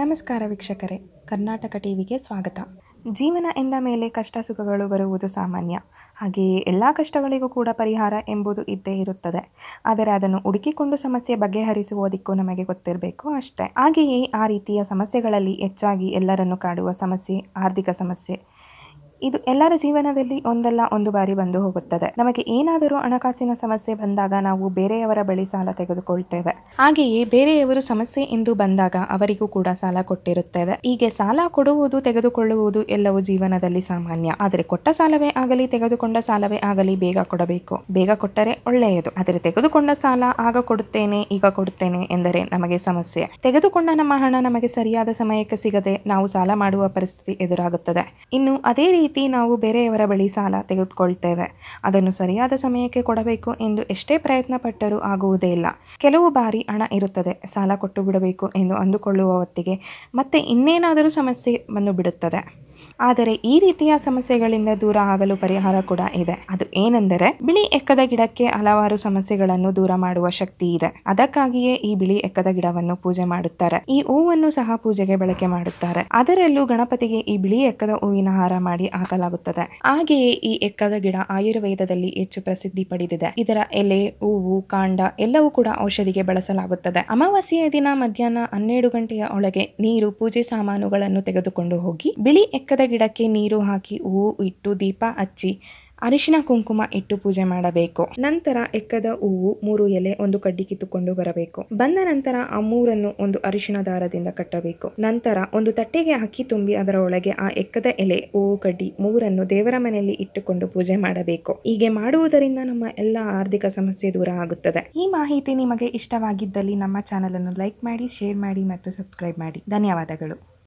ನಮಸ್ಕಾರ ವೀಕ್ಷಕರೇ ಕರ್ನಾಟಕ ಟಿವಿಗೆ ಸ್ವಾಗತ ಜೀವನ ಎಂದ ಮೇಲೆ ಕಷ್ಟ ಸುಖಗಳು ಬರುವುದು ಸಾಮಾನ್ಯ ಹಾಗೆಯೇ ಎಲ್ಲ ಕಷ್ಟಗಳಿಗೂ ಕೂಡ ಪರಿಹಾರ ಎಂಬುದು ಇದ್ದೇ ಇರುತ್ತದೆ ಆದರೆ ಅದನ್ನು ಹುಡುಕಿಕೊಂಡು ಸಮಸ್ಯೆ ಬಗೆಹರಿಸುವುದಕ್ಕೂ ನಮಗೆ ಗೊತ್ತಿರಬೇಕು ಅಷ್ಟೇ ಹಾಗೆಯೇ ಆ ರೀತಿಯ ಸಮಸ್ಯೆಗಳಲ್ಲಿ ಹೆಚ್ಚಾಗಿ ಎಲ್ಲರನ್ನು ಕಾಡುವ ಸಮಸ್ಯೆ ಆರ್ಥಿಕ ಸಮಸ್ಯೆ ಇದು ಎಲ್ಲರ ಜೀವನದಲ್ಲಿ ಒಂದಲ್ಲ ಒಂದು ಬಾರಿ ಬಂದು ಹೋಗುತ್ತದೆ ನಮಗೆ ಏನಾದರೂ ಹಣಕಾಸಿನ ಸಮಸ್ಯೆ ಬಂದಾಗ ನಾವು ಬೇರೆಯವರ ಬಳಿ ಸಾಲ ತೆಗೆದುಕೊಳ್ತೇವೆ ಹಾಗೆಯೇ ಬೇರೆಯವರು ಸಮಸ್ಯೆ ಎಂದು ಬಂದಾಗ ಅವರಿಗೂ ಕೂಡ ಸಾಲ ಕೊಟ್ಟಿರುತ್ತೇವೆ ಹೀಗೆ ಸಾಲ ಕೊಡುವುದು ತೆಗೆದುಕೊಳ್ಳುವುದು ಎಲ್ಲವೂ ಜೀವನದಲ್ಲಿ ಸಾಮಾನ್ಯ ಆದರೆ ಕೊಟ್ಟ ಸಾಲವೇ ಆಗಲಿ ತೆಗೆದುಕೊಂಡ ಸಾಲವೇ ಆಗಲಿ ಬೇಗ ಕೊಡಬೇಕು ಬೇಗ ಕೊಟ್ಟರೆ ಒಳ್ಳೆಯದು ಆದರೆ ತೆಗೆದುಕೊಂಡ ಸಾಲ ಆಗ ಕೊಡುತ್ತೇನೆ ಈಗ ಕೊಡುತ್ತೇನೆ ಎಂದರೆ ನಮಗೆ ಸಮಸ್ಯೆ ತೆಗೆದುಕೊಂಡ ನಮ್ಮ ಹಣ ನಮಗೆ ಸರಿಯಾದ ಸಮಯಕ್ಕೆ ಸಿಗದೆ ನಾವು ಸಾಲ ಮಾಡುವ ಪರಿಸ್ಥಿತಿ ಎದುರಾಗುತ್ತದೆ ಇನ್ನು ಅದೇ ರೀತಿ ರೀತಿ ನಾವು ಬೇರೆಯವರ ಬಳಿ ಸಾಲ ತೆಗೆದುಕೊಳ್ತೇವೆ ಅದನ್ನು ಸರಿಯಾದ ಸಮಯಕ್ಕೆ ಕೊಡಬೇಕು ಎಂದು ಎಷ್ಟೇ ಪ್ರಯತ್ನ ಪಟ್ಟರೂ ಆಗುವುದೇ ಇಲ್ಲ ಕೆಲವು ಬಾರಿ ಹಣ ಇರುತ್ತದೆ ಸಾಲ ಕೊಟ್ಟು ಬಿಡಬೇಕು ಎಂದು ಅಂದುಕೊಳ್ಳುವ ಹೊತ್ತಿಗೆ ಮತ್ತೆ ಇನ್ನೇನಾದರೂ ಸಮಸ್ಯೆ ಬಂದು ಬಿಡುತ್ತದೆ ಆದರೆ ಈ ರೀತಿಯ ಸಮಸ್ಯೆಗಳಿಂದ ದೂರ ಆಗಲು ಪರಿಹಾರ ಕೂಡ ಇದೆ ಅದು ಏನೆಂದರೆ ಬಿಳಿ ಎಕ್ಕದ ಗಿಡಕ್ಕೆ ಹಲವಾರು ಸಮಸ್ಯೆಗಳನ್ನು ದೂರ ಮಾಡುವ ಶಕ್ತಿ ಇದೆ ಅದಕ್ಕಾಗಿಯೇ ಈ ಬಿಳಿ ಎಕ್ಕದ ಗಿಡವನ್ನು ಪೂಜೆ ಮಾಡುತ್ತಾರೆ ಈ ಹೂವನ್ನು ಸಹ ಪೂಜೆಗೆ ಬಳಕೆ ಮಾಡುತ್ತಾರೆ ಅದರಲ್ಲೂ ಗಣಪತಿಗೆ ಈ ಬಿಳಿ ಎಕ್ಕದ ಹೂವಿನ ಹಾರ ಮಾಡಿ ಹಾಕಲಾಗುತ್ತದೆ ಹಾಗೆಯೇ ಈ ಎಕ್ಕದ ಗಿಡ ಆಯುರ್ವೇದದಲ್ಲಿ ಹೆಚ್ಚು ಪ್ರಸಿದ್ಧಿ ಪಡೆದಿದೆ ಇದರ ಎಲೆ ಹೂವು ಕಾಂಡ ಎಲ್ಲವೂ ಕೂಡ ಔಷಧಿಗೆ ಬಳಸಲಾಗುತ್ತದೆ ಅಮಾವಾಸ್ಯೆಯ ದಿನ ಮಧ್ಯಾಹ್ನ ಹನ್ನೆರಡು ಗಂಟೆಯ ಒಳಗೆ ನೀರು ಪೂಜೆ ಸಾಮಾನುಗಳನ್ನು ತೆಗೆದುಕೊಂಡು ಹೋಗಿ ಬಿಳಿ ಎಕ್ಕದ ಗಿಡಕ್ಕೆ ನೀರು ಹಾಕಿ ಹೂವು ಇಟ್ಟು ದೀಪ ಹಚ್ಚಿ ಅರಿಶಿನ ಕುಂಕುಮ ಇಟ್ಟು ಪೂಜೆ ಮಾಡಬೇಕು ನಂತರ ಎಕ್ಕದ ಹೂವು ಮೂರು ಎಲೆ ಒಂದು ಕಡ್ಡಿ ಕಿತ್ತುಕೊಂಡು ಬರಬೇಕು ಬಂದ ನಂತರ ಆ ಮೂರನ್ನು ಒಂದು ಅರಿಶಿನ ದಾರದಿಂದ ಕಟ್ಟಬೇಕು ನಂತರ ಒಂದು ತಟ್ಟೆಗೆ ಅಕ್ಕಿ ತುಂಬಿ ಅದರ ಒಳಗೆ ಆ ಎಕ್ಕದ ಎಲೆ ಹೂವು ಕಡ್ಡಿ ಮೂರನ್ನು ದೇವರ ಮನೆಯಲ್ಲಿ ಇಟ್ಟುಕೊಂಡು ಪೂಜೆ ಮಾಡಬೇಕು ಹೀಗೆ ಮಾಡುವುದರಿಂದ ನಮ್ಮ ಎಲ್ಲ ಆರ್ಥಿಕ ಸಮಸ್ಯೆ ದೂರ ಆಗುತ್ತದೆ ಈ ಮಾಹಿತಿ ನಿಮಗೆ ಇಷ್ಟವಾಗಿದ್ದಲ್ಲಿ ನಮ್ಮ ಚಾನಲ್ ಅನ್ನು ಲೈಕ್ ಮಾಡಿ ಶೇರ್ ಮಾಡಿ ಮತ್ತು ಸಬ್ಸ್ಕ್ರೈಬ್ ಮಾಡಿ ಧನ್ಯವಾದಗಳು